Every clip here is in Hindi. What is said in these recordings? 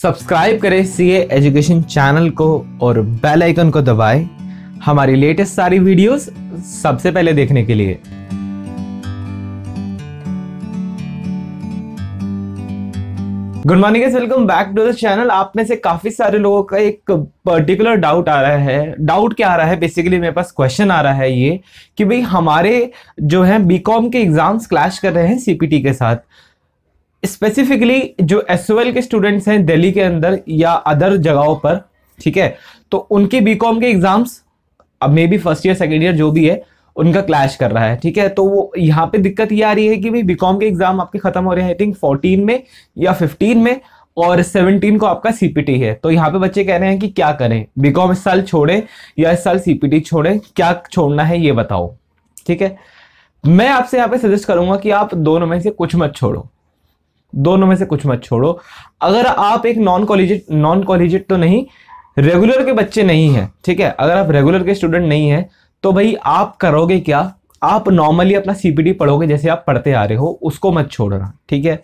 सब्सक्राइब करें सी एजुकेशन चैनल को और बेल आइकन को दबाएं हमारी लेटेस्ट सारी वीडियोस सबसे पहले देखने के लिए good morning welcome back to the channel आप में से काफी सारे लोगों का एक पर्टिकुलर डाउट आ रहा है डाउट क्या आ रहा है बेसिकली मेरे पास क्वेश्चन आ रहा है ये कि भाई हमारे जो है बीकॉम के एग्जाम्स क्लैश कर रहे हैं सीपीटी के साथ स्पेसिफिकली जो एस के स्टूडेंट्स हैं दिल्ली के अंदर या अदर जगहों पर ठीक है तो उनके बी के एग्जाम्स अब may be first year second year जो भी है उनका क्लैश कर रहा है ठीक है तो वो यहाँ पे दिक्कत ये आ रही है कि भाई बीकॉम के एग्जाम आपके खत्म हो रहे हैं आई थिंक फोर्टीन में या फिफ्टीन में और 17 को आपका सीपीटी है तो यहाँ पे बच्चे कह रहे हैं कि क्या करें बीकॉम इस साल छोड़ें या इस साल सीपीटी छोड़ें क्या छोड़ना है ये बताओ ठीक है मैं आपसे यहाँ पे सजेस्ट करूंगा कि आप दोनों में से कुछ मत छोड़ो दोनों में से कुछ मत छोड़ो अगर आप एक नॉन कॉलेज नॉन कॉलेज तो नहीं रेगुलर के बच्चे नहीं हैं ठीक है अगर आप रेगुलर के स्टूडेंट नहीं हैं तो भाई आप करोगे क्या आप नॉर्मली अपना सीपीटी पढ़ोगे जैसे आप पढ़ते आ रहे हो उसको मत छोड़ना ठीक है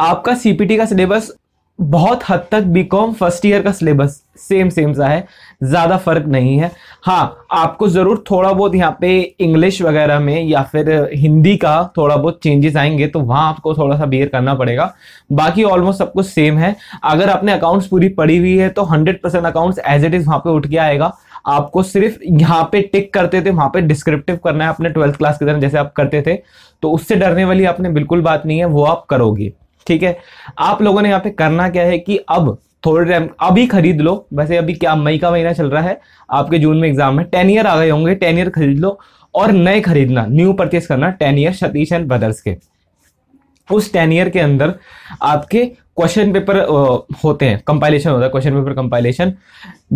आपका सीपीटी का सिलेबस बहुत हद तक बीकॉम फर्स्ट ईयर का सिलेबस सेम सेम सा है ज़्यादा फर्क नहीं है हाँ आपको ज़रूर थोड़ा बहुत यहाँ पे इंग्लिश वगैरह में या फिर हिंदी का थोड़ा बहुत चेंजेस आएंगे तो वहाँ आपको थोड़ा सा बियर करना पड़ेगा बाकी ऑलमोस्ट सब कुछ सेम है अगर आपने अकाउंट्स पूरी पड़ी हुई है तो hundred percent accounts as it is वहाँ पे उठ के आएगा आपको सिर्फ यहाँ पे टिक करते थे वहाँ पे डिस्क्रिप्टिव करना है अपने ट्वेल्थ क्लास की तरह जैसे आप करते थे तो उससे डरने वाली आपने बिल्कुल बात नहीं है वो आप करोगे ठीक है आप लोगों ने यहाँ पे करना क्या है कि अब थोड़े टाइम अभी खरीद लो वैसे अभी क्या मई का महीना चल रहा है आपके जून में एग्जाम है टेन ईयर आ गए होंगे टेन ईयर खरीद लो और नए खरीदना न्यू परचेस करना ten year Satish and brothers के उस टेन ईयर के अंदर आपके क्वेश्चन पेपर होते हैं कंपाइलेशन होता है question paper compilation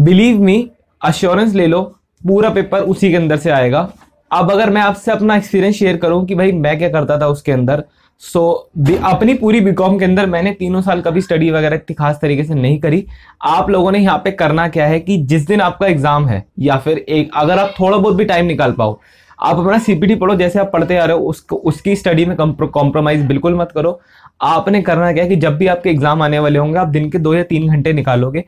believe me assurance ले लो पूरा पेपर उसी के अंदर से आएगा अब अगर मैं आपसे अपना एक्सपीरियंस शेयर करूं कि भाई मैं क्या करता था उसके अंदर सो so, अपनी पूरी बीकॉम के अंदर मैंने तीनों साल कभी स्टडी वगैरह इतनी खास तरीके से नहीं करी आप लोगों ने यहाँ पे करना क्या है कि जिस दिन आपका एग्जाम है या फिर एक अगर आप थोड़ा बहुत भी टाइम निकाल पाओ आप अपना सीपीटी पढ़ो जैसे आप पढ़ते आ रहे हो उसको उसकी स्टडी में कॉम्प्रोमाइज बिल्कुल मत करो आपने करना क्या है कि जब भी आपके एग्जाम आने वाले होंगे आप दिन के दो या तीन घंटे निकालोगे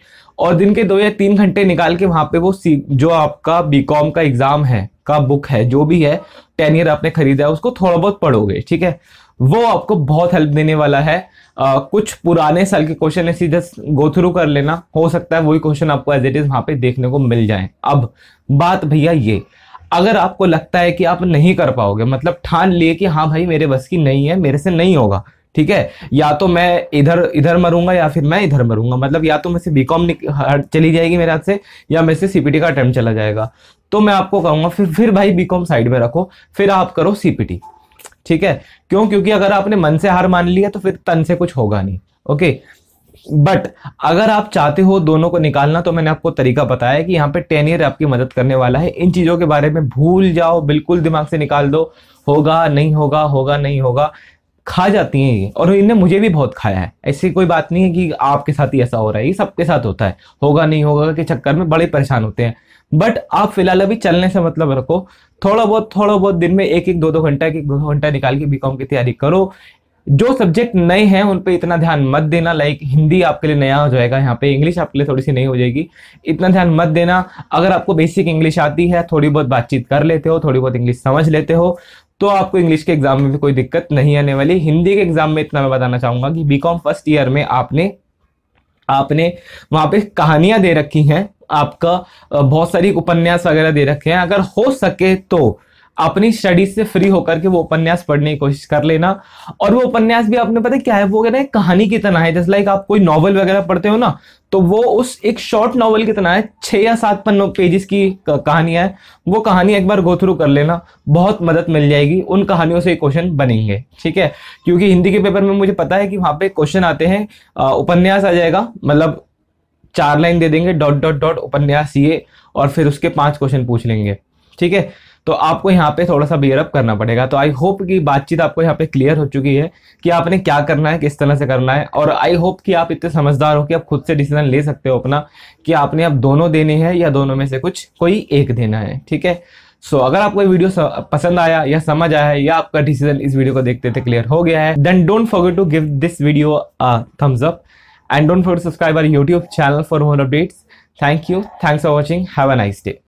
और दिन के दो या तीन घंटे निकाल के वहां पे वो जो आपका बीकॉम का एग्जाम है का बुक है जो भी है टेन ईयर आपने खरीदा है उसको थोड़ा बहुत पढ़ोगे ठीक है वो आपको बहुत हेल्प देने वाला है आ, कुछ पुराने साल के क्वेश्चन ऐसे जस्ट गो थ्रू कर लेना हो सकता है वही क्वेश्चन आपको एज इट इज वहां पे देखने को मिल जाए अब बात भैया ये अगर आपको लगता है कि आप नहीं कर पाओगे मतलब ठान लिए कि हाँ भाई मेरे बस की नहीं है मेरे से नहीं होगा ठीक है या तो मैं इधर इधर मरूंगा या फिर मैं इधर मरूंगा मतलब या तो मैं से बीकॉम चली जाएगी मेरे हाथ से या मेरे से सीपीटी का अटेम्प्ट चला जाएगा तो मैं आपको कहूंगा फिर फिर भाई बीकॉम साइड में रखो फिर आप करो सीपीटी ठीक है क्यों क्योंकि अगर आपने मन से हार मान लिया तो फिर तन से कुछ होगा नहीं ओके बट अगर आप चाहते हो दोनों को निकालना तो मैंने आपको तरीका बताया कि यहाँ पे टेन ईयर आपकी मदद करने वाला है इन चीज़ों के बारे में भूल जाओ बिल्कुल दिमाग से निकाल दो होगा नहीं होगा होगा नहीं होगा खा जाती हैं ये और इनने मुझे भी बहुत खाया है ऐसी कोई बात नहीं है कि आपके साथ ही ऐसा हो रहा है ये सबके साथ होता है होगा नहीं होगा के चक्कर में बड़े परेशान होते हैं बट आप फिलहाल अभी चलने से मतलब रखो थोड़ा बहुत थोड़ा बहुत दिन में एक एक दो दो घंटा एक एक दो दो घंटा निकाल के बीकॉम की तैयारी करो जो सब्जेक्ट नए हैं उन पर इतना ध्यान मत देना लाइक हिंदी आपके लिए नया हो जाएगा यहाँ पे इंग्लिश आपके लिए थोड़ी सी नई हो जाएगी इतना ध्यान मत देना अगर आपको बेसिक इंग्लिश आती है थोड़ी बहुत बातचीत कर लेते हो थोड़ी बहुत इंग्लिश समझ लेते हो तो आपको इंग्लिश के एग्जाम में भी कोई दिक्कत नहीं आने वाली हिंदी के एग्जाम में इतना मैं बताना चाहूंगा कि बीकॉम फर्स्ट ईयर में आपने आपने वहां पे कहानियां दे रखी हैं आपका बहुत सारी उपन्यास वगैरह दे रखे हैं अगर हो सके तो अपनी स्टडीज से फ्री होकर के वो उपन्यास पढ़ने की कोशिश कर लेना और वो उपन्यास भी आपने पता क्या है वो कहना है कहानी की तरह है जैसे लाइक आप कोई नॉवल वगैरह पढ़ते हो ना तो वो उस एक शॉर्ट नॉवल की तरह है छह या सात पन्नों पेजेस की कहानी है वो कहानी एक बार गो थ्रू कर लेना बहुत मदद मिल जाएगी उन कहानियों से क्वेश्चन बनेंगे ठीक है क्योंकि हिंदी के पेपर में मुझे पता है कि वहां पे क्वेश्चन आते हैं उपन्यास आ जाएगा मतलब चार लाइन दे देंगे डॉट डॉट डॉट उपन्यास ये और फिर उसके पांच क्वेश्चन पूछ लेंगे ठीक है तो आपको यहाँ पे थोड़ा सा बियरअप करना पड़ेगा तो आई होप कि बातचीत आपको यहाँ पे क्लियर हो चुकी है कि आपने क्या करना है किस तरह से करना है और आई होप कि आप इतने समझदार हो कि आप खुद से डिसीजन ले सकते हो अपना कि आपने अब आप दोनों देने हैं या दोनों में से कुछ कोई एक देना है ठीक है सो so, अगर आपको ये वीडियो पसंद आया या समझ आया है या आपका डिसीजन इस वीडियो को देखते थे क्लियर हो गया है then don't forget to give this video thumbs up and don't forget subscribe subscribe YouTube channel for more updates thank you thanks for watching watching have a nice